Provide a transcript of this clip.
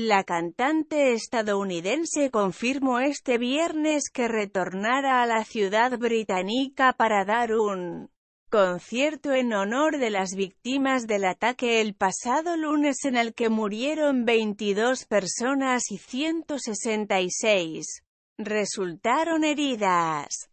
La cantante estadounidense confirmó este viernes que retornará a la ciudad británica para dar un concierto en honor de las víctimas del ataque el pasado lunes en el que murieron 22 personas y 166 resultaron heridas.